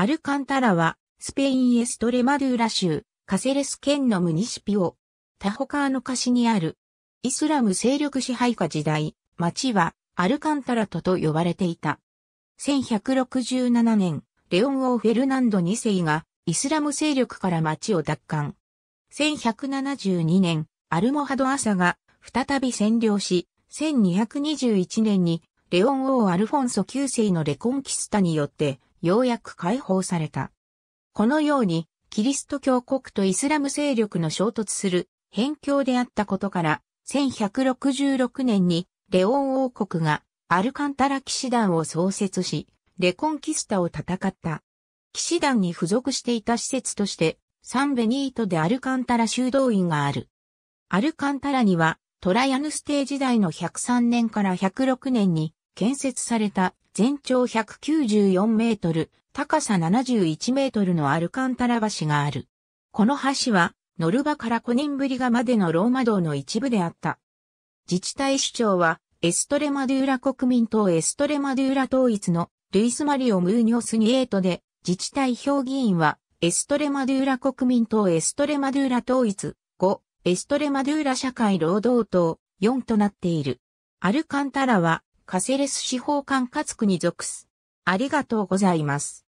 アルカンタラは、スペインエストレマドゥーラ州、カセレス県のムニシピオ、タホカーの貸しにある。イスラム勢力支配下時代、町はアルカンタラトと呼ばれていた。1167年、レオン王フェルナンド2世がイスラム勢力から町を奪還。1172年、アルモハド・アサが再び占領し、1221年にレオン王アルフォンソ9世のレコンキスタによってようやく解放された。このように、キリスト教国とイスラム勢力の衝突する、辺境であったことから、1166年に、レオン王国が、アルカンタラ騎士団を創設し、レコンキスタを戦った。騎士団に付属していた施設として、サンベニートでアルカンタラ修道院がある。アルカンタラには、トライアヌステー時代の103年から106年に建設された全長194メートル、高さ71メートルのアルカンタラ橋がある。この橋は、ノルバからコニンブリガまでのローマ道の一部であった。自治体首長は、エストレマドゥーラ国民党エストレマドゥーラ統一のルイス・マリオ・ムーニョス・ニエートで、自治体評議員は、エストレマドゥーラ国民党エストレマドゥーラ統一5、エストレマドゥーラ社会労働党4となっている。アルカンタラは、カセレス司法管轄区に属す。ありがとうございます。